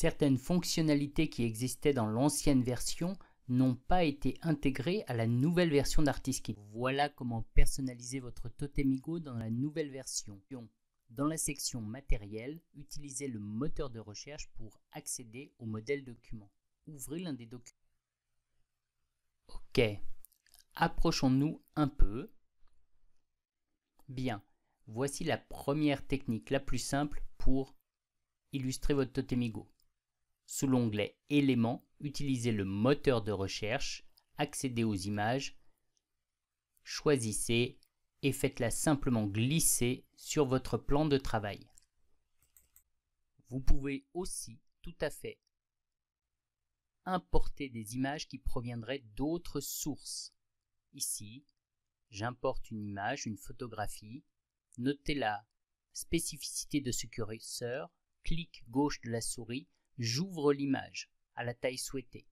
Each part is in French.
certaines fonctionnalités qui existaient dans l'ancienne version n'ont pas été intégrées à la nouvelle version d'ArtisKit. Voilà comment personnaliser votre Totemigo dans la nouvelle version. Dans la section matériel, utilisez le moteur de recherche pour accéder au modèle document. Ouvrez l'un des documents. Ok, approchons-nous un peu. Bien, voici la première technique la plus simple pour illustrer votre Totemigo. Sous l'onglet Éléments, utilisez le moteur de recherche, accédez aux images, choisissez et faites-la simplement glisser sur votre plan de travail. Vous pouvez aussi tout à fait importer des images qui proviendraient d'autres sources. Ici, j'importe une image, une photographie, notez la spécificité de ce curseur, clique gauche de la souris J'ouvre l'image à la taille souhaitée.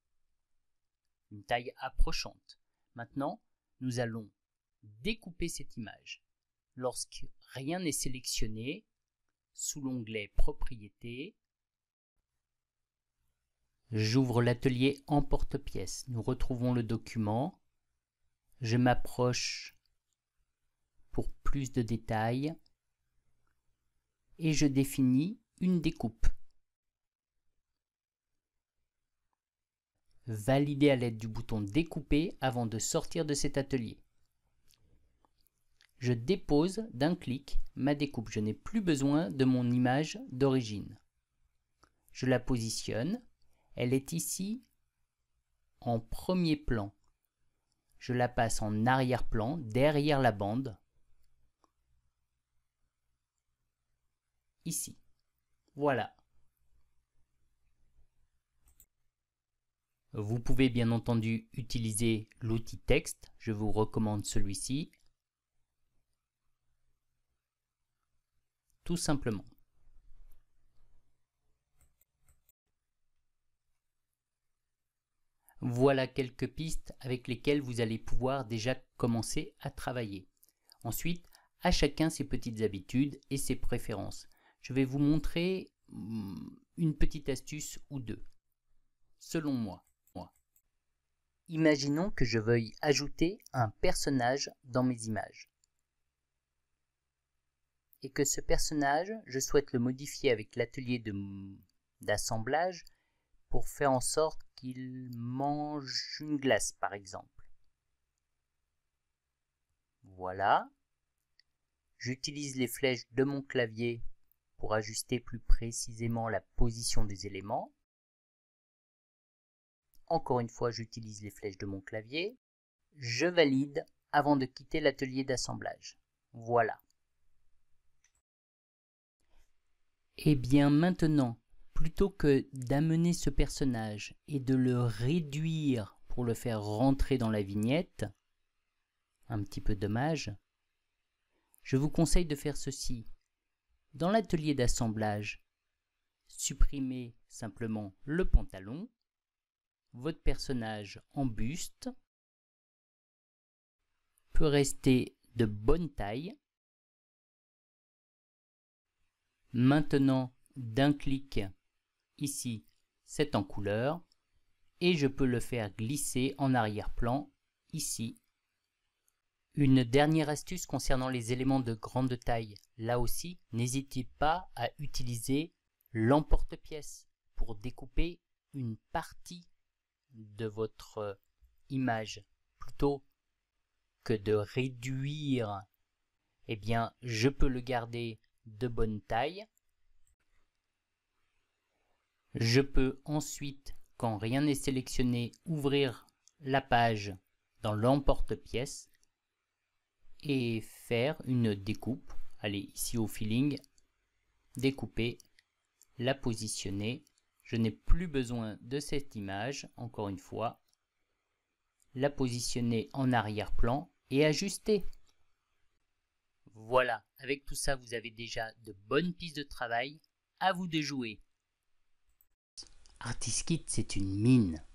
Une taille approchante. Maintenant, nous allons découper cette image. Lorsque rien n'est sélectionné, sous l'onglet Propriétés, j'ouvre l'atelier porte pièce Nous retrouvons le document. Je m'approche pour plus de détails et je définis une découpe. Valider à l'aide du bouton Découper avant de sortir de cet atelier. Je dépose d'un clic ma découpe. Je n'ai plus besoin de mon image d'origine. Je la positionne. Elle est ici en premier plan. Je la passe en arrière-plan, derrière la bande. Ici. Voilà. Vous pouvez bien entendu utiliser l'outil texte, je vous recommande celui-ci. Tout simplement. Voilà quelques pistes avec lesquelles vous allez pouvoir déjà commencer à travailler. Ensuite, à chacun ses petites habitudes et ses préférences. Je vais vous montrer hmm, une petite astuce ou deux, selon moi. Imaginons que je veuille ajouter un personnage dans mes images et que ce personnage, je souhaite le modifier avec l'atelier d'assemblage pour faire en sorte qu'il mange une glace par exemple. Voilà. J'utilise les flèches de mon clavier pour ajuster plus précisément la position des éléments. Encore une fois, j'utilise les flèches de mon clavier. Je valide avant de quitter l'atelier d'assemblage. Voilà. Et eh bien maintenant, plutôt que d'amener ce personnage et de le réduire pour le faire rentrer dans la vignette, un petit peu dommage, je vous conseille de faire ceci. Dans l'atelier d'assemblage, supprimez simplement le pantalon votre personnage en buste peut rester de bonne taille. Maintenant, d'un clic ici, c'est en couleur et je peux le faire glisser en arrière-plan ici. Une dernière astuce concernant les éléments de grande taille. Là aussi, n'hésitez pas à utiliser l'emporte-pièce pour découper une partie de votre euh, image plutôt que de réduire, et eh bien, je peux le garder de bonne taille. Je peux ensuite, quand rien n'est sélectionné, ouvrir la page dans l'emporte-pièce et faire une découpe. Allez, ici au feeling, découper, la positionner je n'ai plus besoin de cette image, encore une fois. La positionner en arrière-plan et ajuster. Voilà, avec tout ça, vous avez déjà de bonnes pistes de travail. À vous de jouer. ArtisKit, c'est une mine.